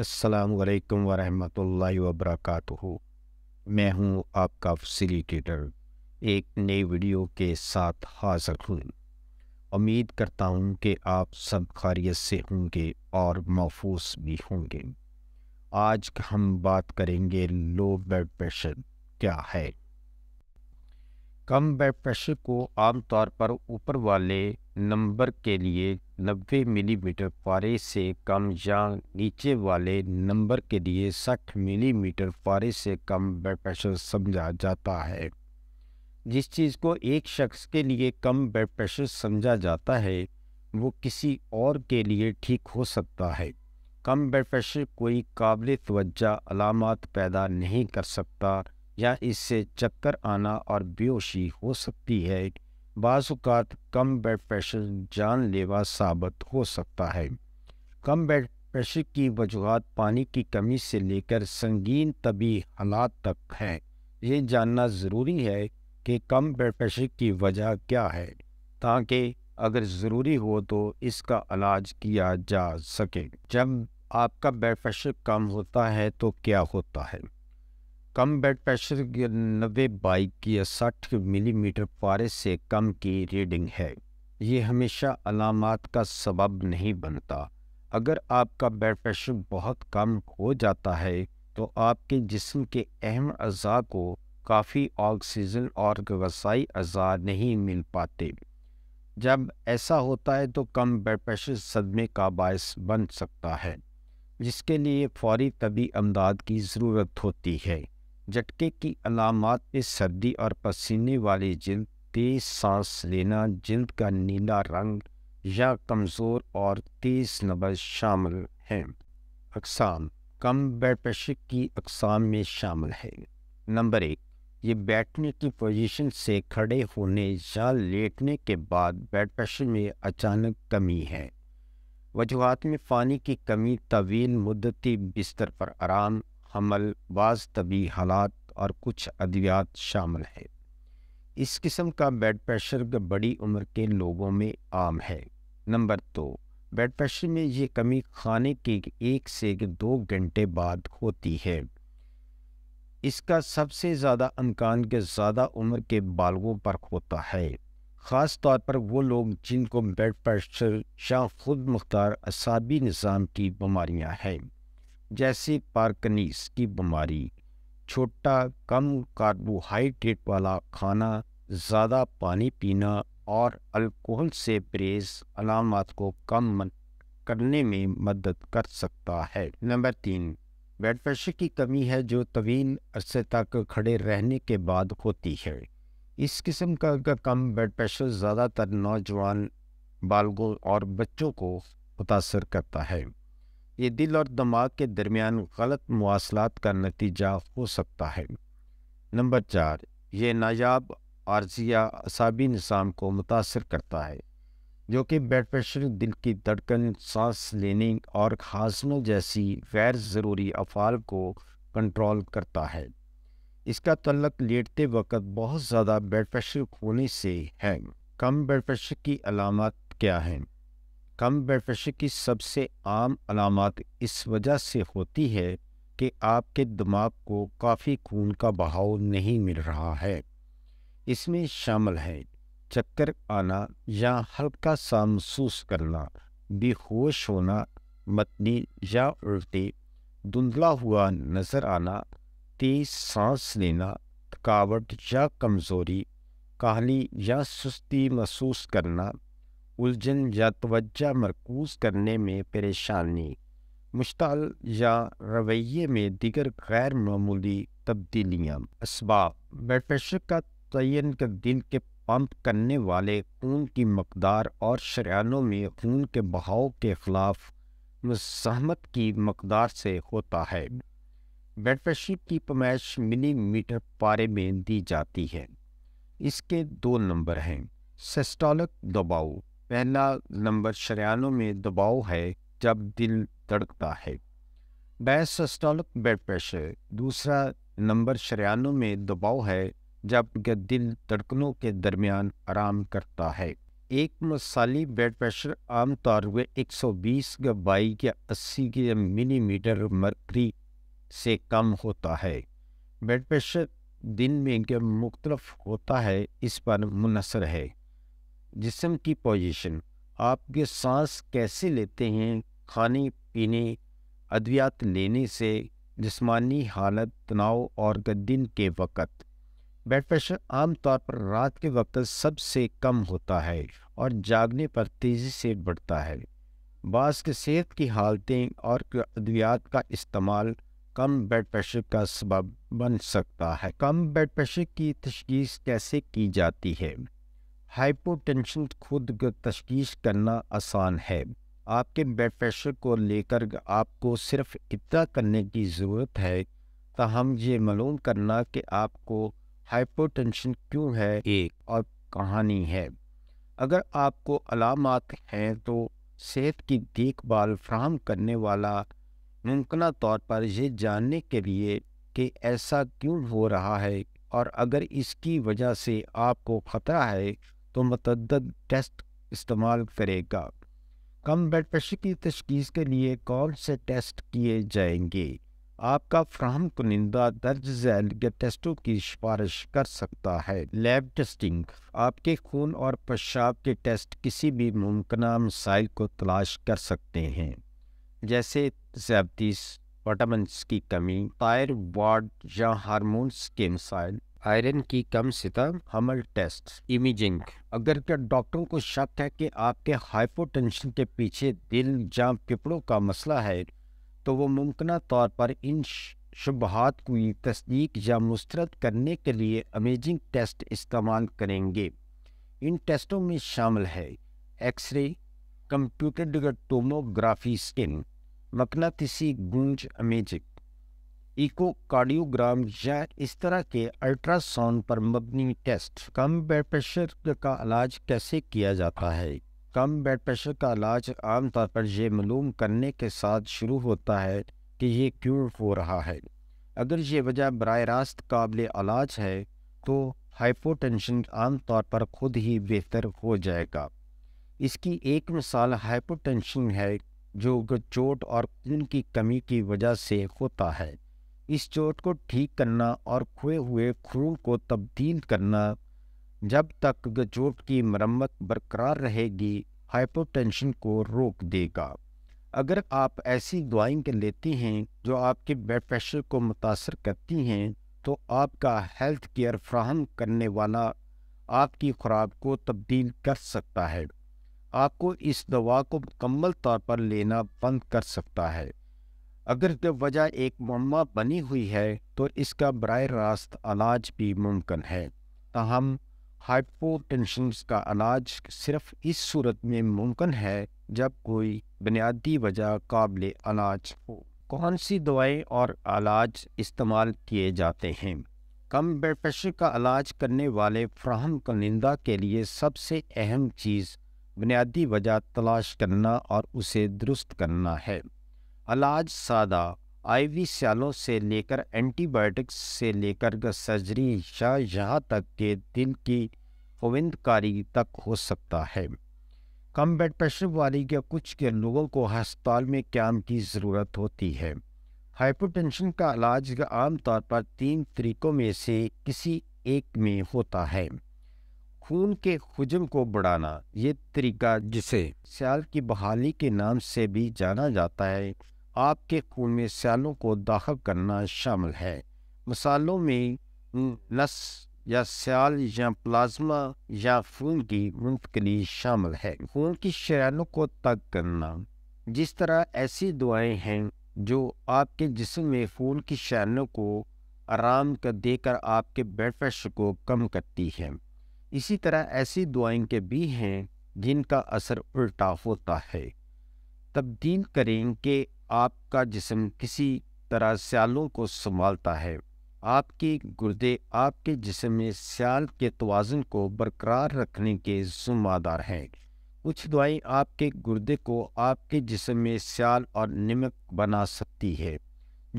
असलकम वरहमल वर्क मैं हूं आपका फैसिलिटेटर एक नई वीडियो के साथ हाजिर हूं उम्मीद करता हूं कि आप सब खारियत से होंगे और महफूस भी होंगे आज हम बात करेंगे लो ब्लड प्रेशर क्या है कम ब्लड प्रेशर को आमतौर पर ऊपर वाले नंबर के लिए 90 मिलीमीटर पारे से कम या नीचे वाले नंबर के लिए 60 मिलीमीटर पारे से कम ब्लड प्रेशर समझा जाता है जिस चीज़ को एक शख्स के लिए कम ब्लड प्रेशर समझा जाता है वो किसी और के लिए ठीक हो सकता है कम ब्लड प्रेशर कोई काबिल तवज्जा अलामत पैदा नहीं कर सकता या इससे चक्कर आना और बेहोशी हो सकती है बाज़ात कम ब्लड प्रेशर जानलेवा साबित हो सकता है कम ब्लड प्रेशर की वजूहत पानी की कमी से लेकर संगीन तबी हालात तक हैं ये जानना ज़रूरी है कि कम ब्लड प्रेशर की वजह क्या है ताकि अगर ज़रूरी हो तो इसका इलाज किया जा सके जब आपका ब्लड प्रेशर कम होता है तो क्या होता है कम ब्लड प्रेशर नब्बे बाई की या साठ मिलीमीटर पारे से कम की रीडिंग है ये हमेशा अलामत का सबब नहीं बनता अगर आपका ब्लड प्रेशर बहुत कम हो जाता है तो आपके जिस्म के अहम अज़ा को काफ़ी ऑक्सीजन और गसाई अज़ा नहीं मिल पाते जब ऐसा होता है तो कम ब्लड प्रेशर सदमे का बायस बन सकता है जिसके लिए फौरी तबी अमदाद की ज़रूरत होती है झटके की अलामत में सर्दी और पसीने वाली जिल्द तेज सांस लेना जिल्द का नीला रंग या कमज़ोर और तेज़ नबज शामिल हैं अकसाम कम ब्लड प्रेशर की अकसाम में शामिल है नंबर एक ये बैठने की पोजीशन से खड़े होने या लेटने के बाद ब्लड प्रेशर में अचानक कमी है वजूहत में पानी की कमी तवील मुद्दती बिस्तर पर आराम हमल बाज़ तबी हालात और कुछ अद्वियात शामिल है इस किस्म का ब्लड प्रेशर बड़ी उम्र के लोगों में आम है नंबर दो ब्लड प्रेशर में ये कमी खाने के एक से दो घंटे बाद होती है इसका सबसे ज़्यादा अमकान के ज़्यादा उम्र के बालगों पर होता है ख़ास तौर पर वो लोग जिनको ब्लड प्रेशर या खुद मुख्तार असाबी निज़ाम की बीमारियाँ हैं जैसे पार्कनीस की बीमारी छोटा कम कार्बोहाइड्रेट वाला खाना ज़्यादा पानी पीना और अल्कोहल से परेज अलामत को कम करने में मदद कर सकता है नंबर तीन ब्लड प्रेशर की कमी है जो तवील अरसे तक खड़े रहने के बाद होती है इस किस्म का, का कम ब्लड प्रेशर ज़्यादातर नौजवान बालगों और बच्चों को मुतासर करता है ये दिल और दिमाग के दरमियान गलत मवासलात का नतीजा हो सकता है नंबर चार ये नायाब आर्जिया असाबी निज़ाम को मुतासर करता है जो कि ब्लड प्रेशर दिल की धड़कन सांस लेने और हाजनों जैसी गैर ज़रूरी अफाल को कंट्रोल करता है इसका तलक लेटते वक्त बहुत ज़्यादा ब्लड प्रेशर होने से है कम ब्लड प्रेशर की अलामत क्या हैं कम ब्लड प्रेशर की सबसे आम अलामत इस वजह से होती है कि आपके दिमाग को काफ़ी खून का बहाव नहीं मिल रहा है इसमें शामिल है चक्कर आना या हल्का सा महसूस करना बेहोश होना मतनी या उल्टी धुंधला हुआ नज़र आना तेज सांस लेना थकावट या कमज़ोरी काहली या सुस्ती महसूस करना उलझन या तवज्जा मरकूज करने में परेशानी मुश्तल या रवैये में दिगर गैर मामूली तब्दीलियाँ इसबाब ब्लड प्रेशर का तयन कर दिल के पंप करने वाले खून की मकदार और शरियानों में खून के बहाव के खिलाफ मजामत की मकदार से होता है ब्लड प्रेशर की मिली मिलीमीटर पारे में दी जाती है इसके दो नंबर हैं सेस्टोलिक दबाव पहला नंबर शरियानों में दबाव है जब दिल धड़कता है डायस्टोलिक ब्लड प्रेशर दूसरा नंबर शरियानों में दबाव है जब दिल धड़कनों के दरमियान आराम करता है एक मसाली ब्लड प्रेशर आमतौर पर 120 सौ बीस बाई या अस्सी के मिलीमीटर मरकरी से कम होता है ब्लड प्रेशर दिन में मुख्तलफ होता है इस पर मुनसर है जिसम की पोजीशन आपके सांस कैसे लेते हैं खाने पीने अद्वियात लेने से जिसमानी हालत तनाव और दिन के वक़्त ब्लड प्रेशर आमतौर पर रात के वक्त सबसे कम होता है और जागने पर तेज़ी से बढ़ता है बास के सेहत की हालतें और अद्वियात का इस्तेमाल कम ब्लड प्रेशर का सबब बन सकता है कम ब्लड प्रेशर की तशखीस कैसे की जाती है हाइपोटेंशन खुद को करना आसान है आपके ब्लड प्रेशर को लेकर आपको सिर्फ इतना करने की ज़रूरत है तहम ये मालूम करना कि आपको हाइपोटेंशन क्यों है एक और कहानी है अगर आपको अलामत हैं तो सेहत की देखभाल फ्राहम करने वाला मुमकिन तौर पर यह जानने के लिए कि ऐसा क्यों हो रहा है और अगर इसकी वजह से आपको ख़तरा है तो मतद टेस्ट इस्तेमाल करेगा कम ब्लड प्रेशर की तशखीस के लिए कौन से टेस्ट किए जाएंगे आपका फ्राहम कुनिंदा दर्ज झैल के टेस्टों की सिफारिश कर सकता है लैब टेस्टिंग आपके खून और पेशाब के टेस्ट किसी भी मुमकिन मिसाइल को तलाश कर सकते हैं जैसे जैबतीस वटामस की कमी टायर वार्ड या हारमोन्स के मिसाइल आयरन की कम सितम हमल टेस्ट इमेजिंग अगर क्या डॉक्टरों को शक है कि आपके हाइपोटेंशन के पीछे दिल जाम पिपड़ों का मसला है तो वो मुमकिन तौर पर इन शुबहत की तस्दीक या मुस्रद करने के लिए अमेजिंग टेस्ट इस्तेमाल करेंगे इन टेस्टों में शामिल है एक्सरे कंप्यूटर टोमोग्राफी स्किन मकनातीसी गूंज अमेजिंग इकोकार्डियोग्राम या इस तरह के अल्ट्रासाउंड पर मबनी टेस्ट कम ब्लड प्रेशर का इलाज कैसे किया जाता है कम ब्लड प्रेशर का इलाज आमतौर पर यह मालूम करने के साथ शुरू होता है कि ये क्यों हो रहा है अगर ये वजह बर रास्त काबिल इलाज है तो हाइपोटेंशन आमतौर पर खुद ही बेहतर हो जाएगा इसकी एक मिसाल हाइपोटेंशन है जो चोट और खून की कमी की वजह से होता है इस चोट को ठीक करना और खोए हुए खून को तब्दील करना जब तक चोट की मरम्मत बरकरार रहेगी हाइपोटेंशन को रोक देगा अगर आप ऐसी दवाएं लेते हैं जो आपके ब्लड प्रेशर को मुतासर करती हैं तो आपका हेल्थ केयर फ्राहम करने वाला आपकी खुराक को तब्दील कर सकता है आपको इस दवा को मुकम्मल तौर पर लेना बंद कर सकता है अगर जब वजह एक मम्मा बनी हुई है तो इसका बर रास्त इलाज भी मुमकिन है तहम हाइपोटेंशन का इलाज सिर्फ इस सूरत में मुमकिन है जब कोई बुनियादी वजह काबिल इलाज हो कौन सी दवाएं और इलाज इस्तेमाल किए जाते हैं कम ब्लड प्रेशर का इलाज करने वाले फ्राहम कनिंदा के लिए सबसे अहम चीज़ बुनियादी वजह तलाश करना और उसे दुरुस्त करना है इलाज सादा आईवी सियालों से लेकर एंटीबायोटिक्स से लेकर सर्जरी या यहाँ तक के दिल की फविंदकारी तक हो सकता है कम ब्लड प्रेशर वाली के कुछ के लोगों को हस्पताल में क्याम की ज़रूरत होती है हाइपोटेंशन का इलाज आमतौर पर तीन तरीकों में से किसी एक में होता है खून के हजम को बढ़ाना ये तरीका जिसे सियाल की बहाली के नाम से भी जाना जाता है आपके खून में सियालों को दाखिल करना शामिल है मसालों में नस या सियाल या प्लाज्मा या खून की मुंतकली शामिल है खून की शरानों को तक करना जिस तरह ऐसी दुआएं हैं जो आपके जिसम में खून की शरानों को आराम कर देकर आपके ब्लड प्रेशर को कम करती है इसी तरह ऐसी दुआएं के भी हैं जिनका असर उल्टा होता है तब्दील करें कि आपका जिसम किसी तरह स्यालों को संभालता है आपके गुर्दे आपके जिसम में सयाल के तोज़न को बरकरार रखने के जुम्मेदार हैं कुछ दवाएँ आपके गुर्दे को आपके जिसम में स्याल और नमक बना सकती है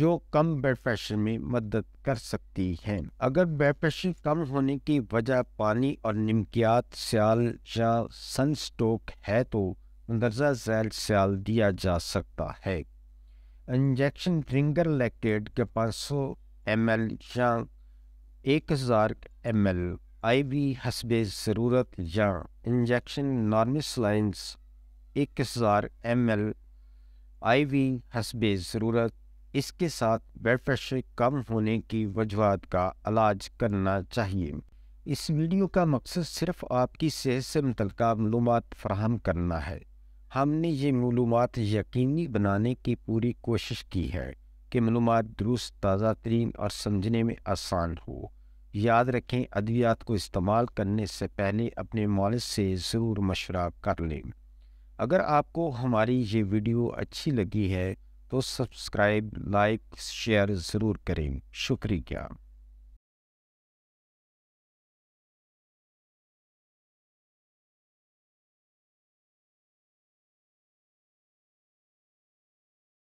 जो कम ब्लड प्रेशर में मदद कर सकती हैं अगर ब्लड प्रेशर कम होने की वजह पानी और निमकियात स्याल या सनस्टोक है तो जैल रजाजैल दिया जा सकता है इंजेक्शन ड्रिंगर लैकेट के 500 एल या एक हज़ार एम एल आई वी हसब ज़रूरत या इंजेक्शन एक हज़ार एम एल आई वी हसब ज़रूरत इसके साथ ब्लड प्रेशर कम होने की वजूहत का इलाज करना चाहिए इस वीडियो का मकसद सिर्फ आपकी सेहत से मुतल मालूम फ्राहम करना है हमने ये मालूम यकीनी बनाने की पूरी कोशिश की है कि मालूम दुरुस्त ताज़ा तरीन और समझने में आसान हो याद रखें अद्वियात को इस्तेमाल करने से पहले अपने मॉल से ज़रूर मशवरा कर लें अगर आपको हमारी ये वीडियो अच्छी लगी है तो सब्सक्राइब लाइक शेयर ज़रूर करें शुक्रिया